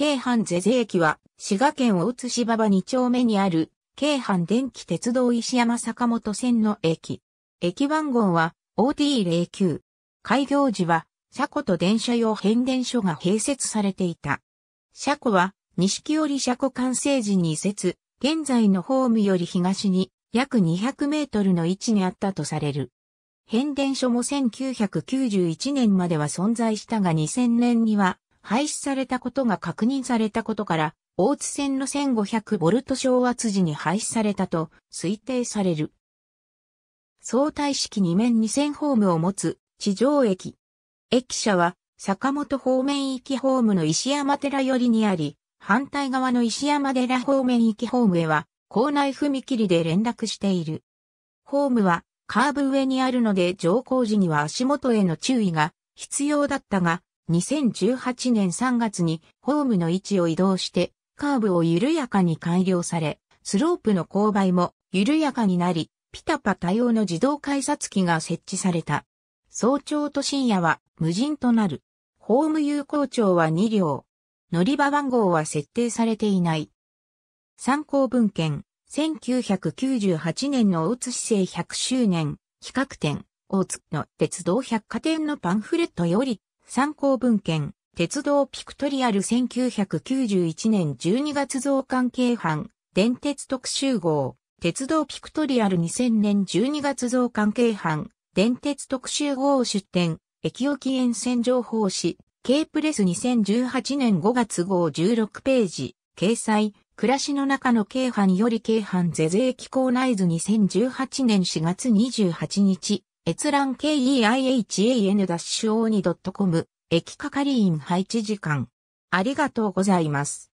京阪是々駅は、滋賀県大津市馬場2丁目にある、京阪電気鉄道石山坂本線の駅。駅番号は OT09。開業時は、車庫と電車用変電所が併設されていた。車庫は、錦織車庫完成時に移設、現在のホームより東に約200メートルの位置にあったとされる。変電所も1991年までは存在したが2000年には廃止されたことが確認されたことから、大津線の1500ボルト昇圧時に廃止されたと推定される。相対式2面2000ホームを持つ地上駅。駅舎は坂本方面行きホームの石山寺寄りにあり、反対側の石山寺方面行きホームへは校内踏切で連絡している。ホームはカーブ上にあるので乗降時には足元への注意が必要だったが、2018年3月にホームの位置を移動してカーブを緩やかに改良され、スロープの勾配も緩やかになり、ピタパ対応の自動改札機が設置された。早朝と深夜は無人となる。ホーム有効庁は2両。乗り場番号は設定されていない。参考文献、1998年の大津市政100周年企画展、大津の鉄道百貨店のパンフレットより、参考文献、鉄道ピクトリアル1991年12月増刊掲版、電鉄特集号、鉄道ピクトリアル2000年12月増刊掲版、電鉄特集号出展、駅沖沿線情報誌、K プレス2018年5月号16ページ、掲載、暮らしの中の京阪より京阪是々機構内図2018年4月28日、閲覧 keihan-o2.com、駅係員配置時間。ありがとうございます。